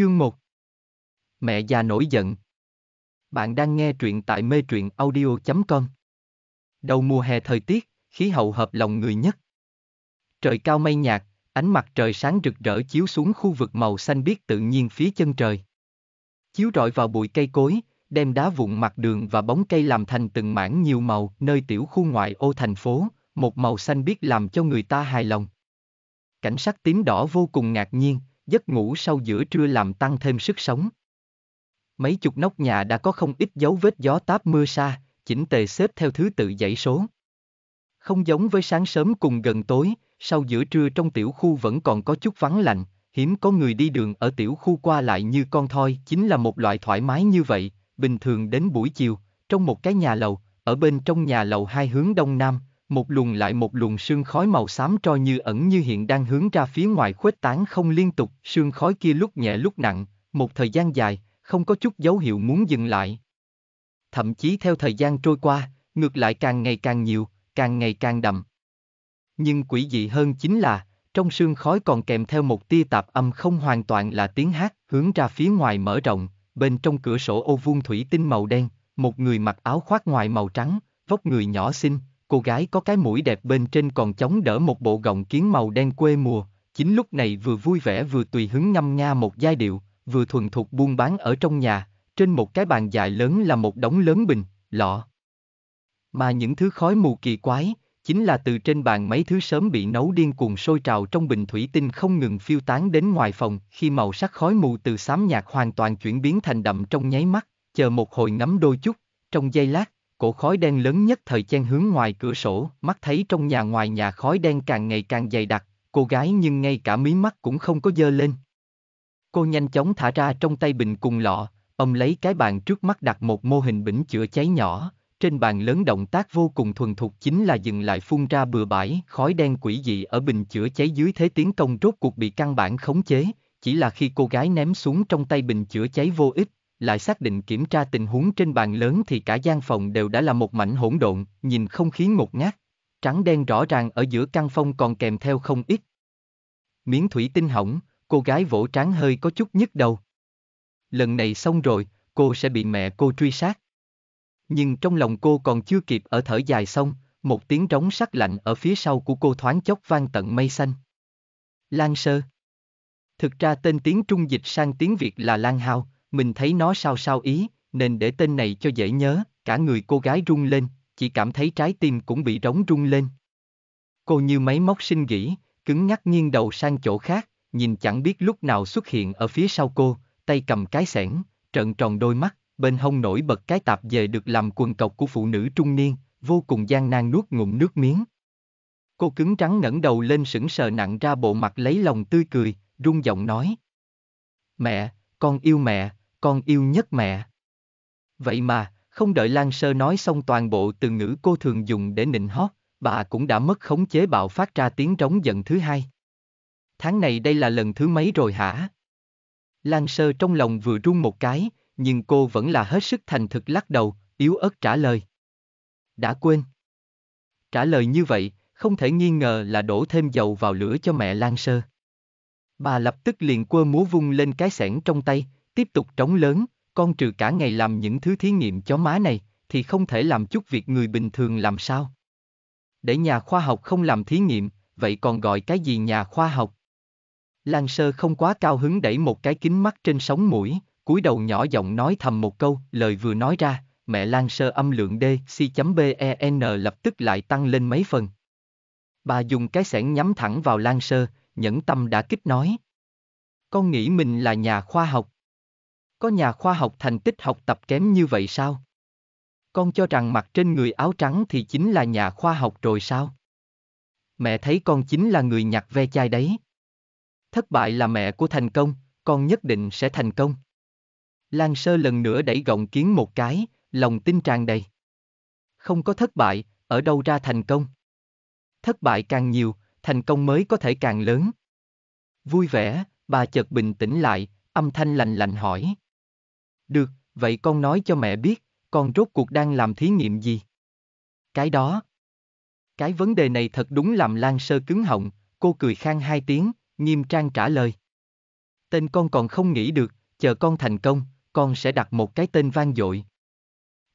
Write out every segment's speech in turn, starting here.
Chương 1 Mẹ già nổi giận Bạn đang nghe truyện tại mê truyện audio.com Đầu mùa hè thời tiết, khí hậu hợp lòng người nhất. Trời cao mây nhạt, ánh mặt trời sáng rực rỡ chiếu xuống khu vực màu xanh biếc tự nhiên phía chân trời. Chiếu rọi vào bụi cây cối, đem đá vụn mặt đường và bóng cây làm thành từng mảng nhiều màu nơi tiểu khu ngoại ô thành phố, một màu xanh biếc làm cho người ta hài lòng. Cảnh sắc tím đỏ vô cùng ngạc nhiên, giấc ngủ sau giữa trưa làm tăng thêm sức sống. Mấy chục nóc nhà đã có không ít dấu vết gió táp mưa xa, chỉnh tề xếp theo thứ tự dãy số. Không giống với sáng sớm cùng gần tối, sau giữa trưa trong tiểu khu vẫn còn có chút vắng lạnh, hiếm có người đi đường ở tiểu khu qua lại như con thoi chính là một loại thoải mái như vậy, bình thường đến buổi chiều, trong một cái nhà lầu, ở bên trong nhà lầu hai hướng đông nam, một luồng lại một luồng sương khói màu xám trôi như ẩn như hiện đang hướng ra phía ngoài khuếch tán không liên tục, sương khói kia lúc nhẹ lúc nặng, một thời gian dài, không có chút dấu hiệu muốn dừng lại. Thậm chí theo thời gian trôi qua, ngược lại càng ngày càng nhiều, càng ngày càng đậm. Nhưng quỷ dị hơn chính là, trong sương khói còn kèm theo một tia tạp âm không hoàn toàn là tiếng hát, hướng ra phía ngoài mở rộng, bên trong cửa sổ ô vuông thủy tinh màu đen, một người mặc áo khoác ngoài màu trắng, vóc người nhỏ xinh, cô gái có cái mũi đẹp bên trên còn chống đỡ một bộ gọng kiến màu đen quê mùa, chính lúc này vừa vui vẻ vừa tùy hứng ngâm nga một giai điệu, vừa thuần thục buôn bán ở trong nhà, trên một cái bàn dài lớn là một đống lớn bình, lọ. Mà những thứ khói mù kỳ quái, chính là từ trên bàn mấy thứ sớm bị nấu điên cuồng sôi trào trong bình thủy tinh không ngừng phiêu tán đến ngoài phòng khi màu sắc khói mù từ xám nhạt hoàn toàn chuyển biến thành đậm trong nháy mắt, chờ một hồi ngắm đôi chút, trong giây lát, cổ khói đen lớn nhất thời chen hướng ngoài cửa sổ, mắt thấy trong nhà ngoài nhà khói đen càng ngày càng dày đặc, cô gái nhưng ngay cả mí mắt cũng không có dơ lên. Cô nhanh chóng thả ra trong tay bình cùng lọ, ông lấy cái bàn trước mắt đặt một mô hình bình chữa cháy nhỏ, trên bàn lớn động tác vô cùng thuần thục chính là dừng lại phun ra bừa bãi, khói đen quỷ dị ở bình chữa cháy dưới thế tiến công rốt cuộc bị căn bản khống chế, chỉ là khi cô gái ném xuống trong tay bình chữa cháy vô ích, lại xác định kiểm tra tình huống trên bàn lớn thì cả gian phòng đều đã là một mảnh hỗn độn, nhìn không khí ngột ngát. Trắng đen rõ ràng ở giữa căn phòng còn kèm theo không ít. Miếng thủy tinh hỏng, cô gái vỗ trán hơi có chút nhức đầu. Lần này xong rồi, cô sẽ bị mẹ cô truy sát. Nhưng trong lòng cô còn chưa kịp ở thở dài xong, một tiếng trống sắc lạnh ở phía sau của cô thoáng chốc vang tận mây xanh. Lan Sơ Thực ra tên tiếng Trung dịch sang tiếng Việt là Lan Hào mình thấy nó sao sao ý, nên để tên này cho dễ nhớ, cả người cô gái rung lên, chỉ cảm thấy trái tim cũng bị rống rung lên. Cô như máy móc sinh nghĩ, cứng ngắc nghiêng đầu sang chỗ khác, nhìn chẳng biết lúc nào xuất hiện ở phía sau cô, tay cầm cái sẻn, trợn tròn đôi mắt, bên hông nổi bật cái tạp dề được làm quần cộc của phụ nữ trung niên, vô cùng gian nan nuốt ngụm nước miếng. Cô cứng trắng ngẩng đầu lên sững sờ nặng ra bộ mặt lấy lòng tươi cười, rung giọng nói. Mẹ, con yêu mẹ con yêu nhất mẹ. Vậy mà, không đợi Lan Sơ nói xong toàn bộ từ ngữ cô thường dùng để nịnh hót, bà cũng đã mất khống chế bạo phát ra tiếng trống giận thứ hai. Tháng này đây là lần thứ mấy rồi hả? Lan Sơ trong lòng vừa run một cái, nhưng cô vẫn là hết sức thành thực lắc đầu, yếu ớt trả lời. Đã quên. Trả lời như vậy, không thể nghi ngờ là đổ thêm dầu vào lửa cho mẹ Lan Sơ. Bà lập tức liền quơ múa vung lên cái sẻn trong tay, tiếp tục trống lớn, con trừ cả ngày làm những thứ thí nghiệm cho má này, thì không thể làm chút việc người bình thường làm sao. Để nhà khoa học không làm thí nghiệm, vậy còn gọi cái gì nhà khoa học? Lan Sơ không quá cao hứng đẩy một cái kính mắt trên sóng mũi, cúi đầu nhỏ giọng nói thầm một câu, lời vừa nói ra, mẹ Lan Sơ âm lượng D, C.BEN lập tức lại tăng lên mấy phần. Bà dùng cái sẻn nhắm thẳng vào Lan Sơ, nhẫn tâm đã kích nói. Con nghĩ mình là nhà khoa học. Có nhà khoa học thành tích học tập kém như vậy sao? Con cho rằng mặc trên người áo trắng thì chính là nhà khoa học rồi sao? Mẹ thấy con chính là người nhặt ve chai đấy. Thất bại là mẹ của thành công, con nhất định sẽ thành công. Lan Sơ lần nữa đẩy gọng kiến một cái, lòng tin tràn đầy. Không có thất bại, ở đâu ra thành công? Thất bại càng nhiều, thành công mới có thể càng lớn. Vui vẻ, bà chợt bình tĩnh lại, âm thanh lành lạnh hỏi. Được, vậy con nói cho mẹ biết, con rốt cuộc đang làm thí nghiệm gì? Cái đó. Cái vấn đề này thật đúng làm Lan Sơ cứng họng, cô cười khang hai tiếng, nghiêm trang trả lời. Tên con còn không nghĩ được, chờ con thành công, con sẽ đặt một cái tên vang dội.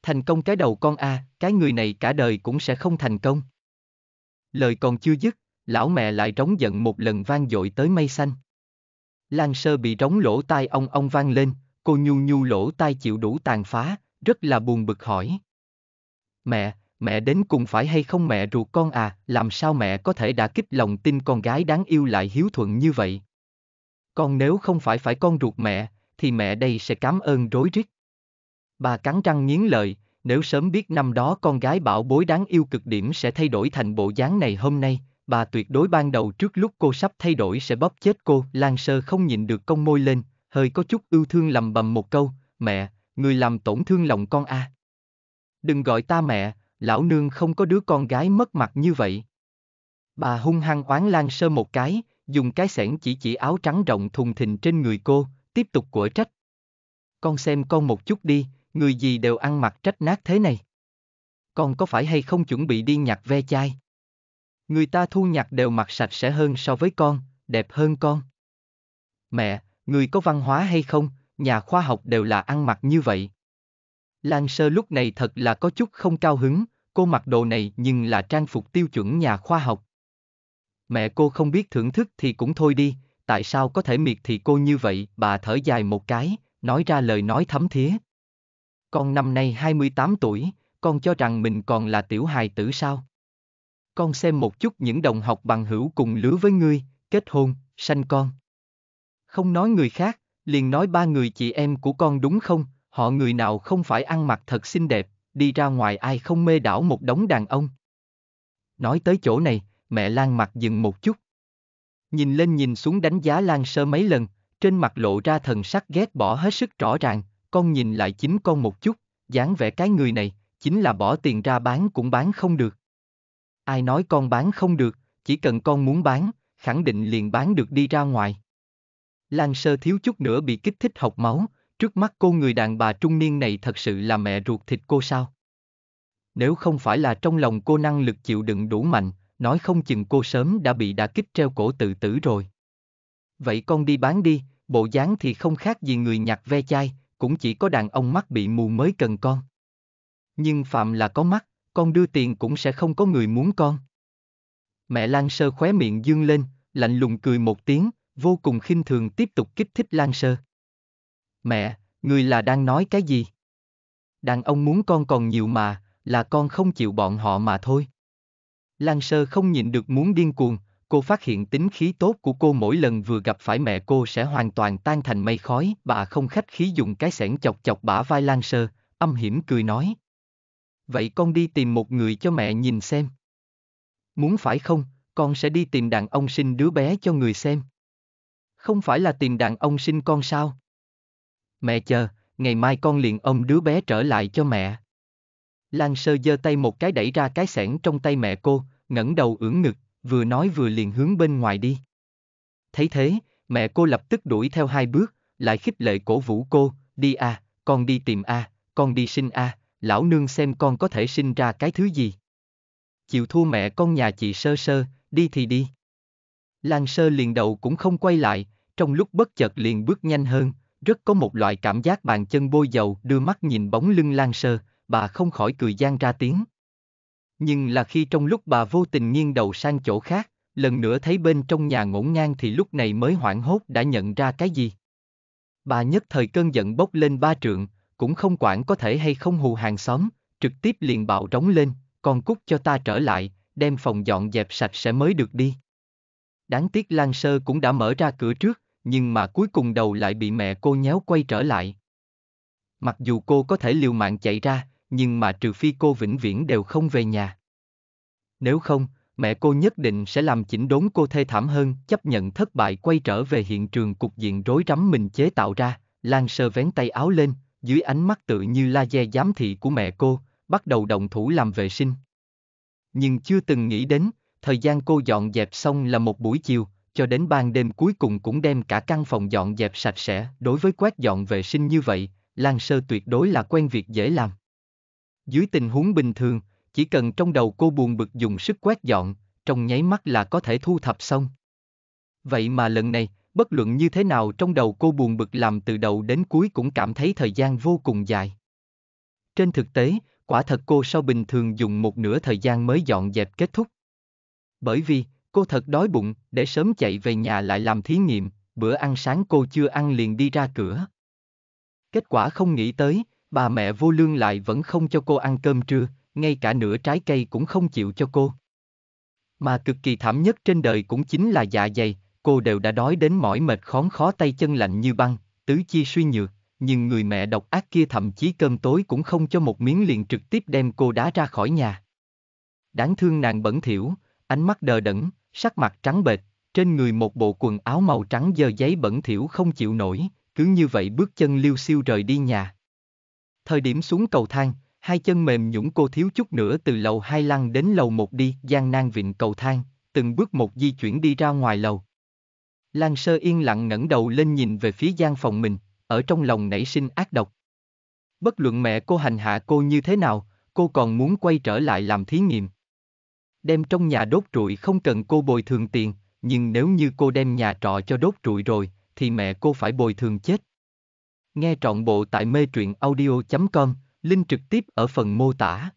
Thành công cái đầu con a, cái người này cả đời cũng sẽ không thành công. Lời còn chưa dứt, lão mẹ lại trống giận một lần vang dội tới mây xanh. Lan sơ bị trống lỗ tai ong ong vang lên, Cô nhu nhu lỗ tai chịu đủ tàn phá, rất là buồn bực hỏi. Mẹ, mẹ đến cùng phải hay không mẹ ruột con à, làm sao mẹ có thể đã kích lòng tin con gái đáng yêu lại hiếu thuận như vậy? Con nếu không phải phải con ruột mẹ, thì mẹ đây sẽ cảm ơn rối rít. Bà cắn răng nghiến lợi, nếu sớm biết năm đó con gái bảo bối đáng yêu cực điểm sẽ thay đổi thành bộ dáng này hôm nay, bà tuyệt đối ban đầu trước lúc cô sắp thay đổi sẽ bóp chết cô. Lan Sơ không nhịn được cong môi lên, hơi có chút ưu thương lầm bầm một câu, mẹ, người làm tổn thương lòng con a. À. Đừng gọi ta mẹ, lão nương không có đứa con gái mất mặt như vậy. Bà hung hăng oán Lan Sơ một cái, dùng cái xẻng chỉ chỉ áo trắng rộng thùng thình trên người cô, tiếp tục của trách. Con xem con một chút đi, người gì đều ăn mặc trách nát thế này. Con có phải hay không chuẩn bị đi nhặt ve chai? Người ta thu nhặt đều mặc sạch sẽ hơn so với con, đẹp hơn con. Mẹ, người có văn hóa hay không, nhà khoa học đều là ăn mặc như vậy. Lan Sơ lúc này thật là có chút không cao hứng, cô mặc đồ này nhưng là trang phục tiêu chuẩn nhà khoa học. Mẹ cô không biết thưởng thức thì cũng thôi đi, tại sao có thể miệt thị cô như vậy, bà thở dài một cái, nói ra lời nói thấm thía. Con năm nay 28 tuổi, con cho rằng mình còn là tiểu hài tử sao? Con xem một chút những đồng học bằng hữu cùng lứa với ngươi, kết hôn, sanh con không nói người khác, liền nói ba người chị em của con đúng không, họ người nào không phải ăn mặc thật xinh đẹp, đi ra ngoài ai không mê đảo một đống đàn ông. Nói tới chỗ này, mẹ Lan mặt dừng một chút. Nhìn lên nhìn xuống đánh giá Lan sơ mấy lần, trên mặt lộ ra thần sắc ghét bỏ hết sức rõ ràng, con nhìn lại chính con một chút, dáng vẻ cái người này, chính là bỏ tiền ra bán cũng bán không được. Ai nói con bán không được, chỉ cần con muốn bán, khẳng định liền bán được đi ra ngoài. Lan Sơ thiếu chút nữa bị kích thích học máu, trước mắt cô người đàn bà trung niên này thật sự là mẹ ruột thịt cô sao? Nếu không phải là trong lòng cô năng lực chịu đựng đủ mạnh, nói không chừng cô sớm đã bị đả kích treo cổ tự tử rồi. Vậy con đi bán đi, bộ dáng thì không khác gì người nhặt ve chai, cũng chỉ có đàn ông mắt bị mù mới cần con. Nhưng phạm là có mắt, con đưa tiền cũng sẽ không có người muốn con. Mẹ Lan Sơ khóe miệng dương lên, lạnh lùng cười một tiếng, vô cùng khinh thường tiếp tục kích thích Lan Sơ. Mẹ, người là đang nói cái gì? Đàn ông muốn con còn nhiều mà, là con không chịu bọn họ mà thôi. Lan Sơ không nhịn được muốn điên cuồng, cô phát hiện tính khí tốt của cô mỗi lần vừa gặp phải mẹ cô sẽ hoàn toàn tan thành mây khói. Bà không khách khí dùng cái sẻn chọc chọc bả vai Lan Sơ, âm hiểm cười nói. Vậy con đi tìm một người cho mẹ nhìn xem. Muốn phải không, con sẽ đi tìm đàn ông sinh đứa bé cho người xem không phải là tiền đàn ông sinh con sao? Mẹ chờ, ngày mai con liền ôm đứa bé trở lại cho mẹ. Lan sơ giơ tay một cái đẩy ra cái xẻng trong tay mẹ cô, ngẩng đầu ưỡn ngực, vừa nói vừa liền hướng bên ngoài đi. Thấy thế, mẹ cô lập tức đuổi theo hai bước, lại khích lệ cổ vũ cô, đi à, con đi tìm a, à, con đi sinh a, à, lão nương xem con có thể sinh ra cái thứ gì. Chịu thua mẹ con nhà chị sơ sơ, đi thì đi. Lan sơ liền đầu cũng không quay lại, trong lúc bất chợt liền bước nhanh hơn, rất có một loại cảm giác bàn chân bôi dầu đưa mắt nhìn bóng lưng lan sơ, bà không khỏi cười gian ra tiếng. Nhưng là khi trong lúc bà vô tình nghiêng đầu sang chỗ khác, lần nữa thấy bên trong nhà ngổn ngang thì lúc này mới hoảng hốt đã nhận ra cái gì. Bà nhất thời cơn giận bốc lên ba trượng, cũng không quản có thể hay không hù hàng xóm, trực tiếp liền bạo rống lên, còn cút cho ta trở lại, đem phòng dọn dẹp sạch sẽ mới được đi. Đáng tiếc Lan Sơ cũng đã mở ra cửa trước, nhưng mà cuối cùng đầu lại bị mẹ cô nhéo quay trở lại. Mặc dù cô có thể liều mạng chạy ra, nhưng mà trừ phi cô vĩnh viễn đều không về nhà. Nếu không, mẹ cô nhất định sẽ làm chỉnh đốn cô thê thảm hơn, chấp nhận thất bại quay trở về hiện trường cục diện rối rắm mình chế tạo ra, Lan sơ vén tay áo lên, dưới ánh mắt tự như laser giám thị của mẹ cô, bắt đầu động thủ làm vệ sinh. Nhưng chưa từng nghĩ đến, thời gian cô dọn dẹp xong là một buổi chiều, cho đến ban đêm cuối cùng cũng đem cả căn phòng dọn dẹp sạch sẽ. Đối với quét dọn vệ sinh như vậy, Lan Sơ tuyệt đối là quen việc dễ làm. Dưới tình huống bình thường, chỉ cần trong đầu cô buồn bực dùng sức quét dọn, trong nháy mắt là có thể thu thập xong. Vậy mà lần này, bất luận như thế nào trong đầu cô buồn bực làm từ đầu đến cuối cũng cảm thấy thời gian vô cùng dài. Trên thực tế, quả thật cô sau bình thường dùng một nửa thời gian mới dọn dẹp kết thúc. Bởi vì, Cô thật đói bụng, để sớm chạy về nhà lại làm thí nghiệm, bữa ăn sáng cô chưa ăn liền đi ra cửa. Kết quả không nghĩ tới, bà mẹ vô lương lại vẫn không cho cô ăn cơm trưa, ngay cả nửa trái cây cũng không chịu cho cô. Mà cực kỳ thảm nhất trên đời cũng chính là dạ dày, cô đều đã đói đến mỏi mệt khón khó tay chân lạnh như băng, tứ chi suy nhược, nhưng người mẹ độc ác kia thậm chí cơm tối cũng không cho một miếng liền trực tiếp đem cô đá ra khỏi nhà. Đáng thương nàng bẩn thỉu, ánh mắt đờ đẫn, sắc mặt trắng bệch, trên người một bộ quần áo màu trắng dơ giấy bẩn thỉu không chịu nổi, cứ như vậy bước chân liêu siêu rời đi nhà. Thời điểm xuống cầu thang, hai chân mềm nhũng cô thiếu chút nữa từ lầu hai lăn đến lầu một đi, gian nan vịn cầu thang, từng bước một di chuyển đi ra ngoài lầu. Lan sơ yên lặng ngẩng đầu lên nhìn về phía gian phòng mình, ở trong lòng nảy sinh ác độc. Bất luận mẹ cô hành hạ cô như thế nào, cô còn muốn quay trở lại làm thí nghiệm, đem trong nhà đốt trụi không cần cô bồi thường tiền, nhưng nếu như cô đem nhà trọ cho đốt trụi rồi, thì mẹ cô phải bồi thường chết. Nghe trọn bộ tại mê truyện audio.com, link trực tiếp ở phần mô tả.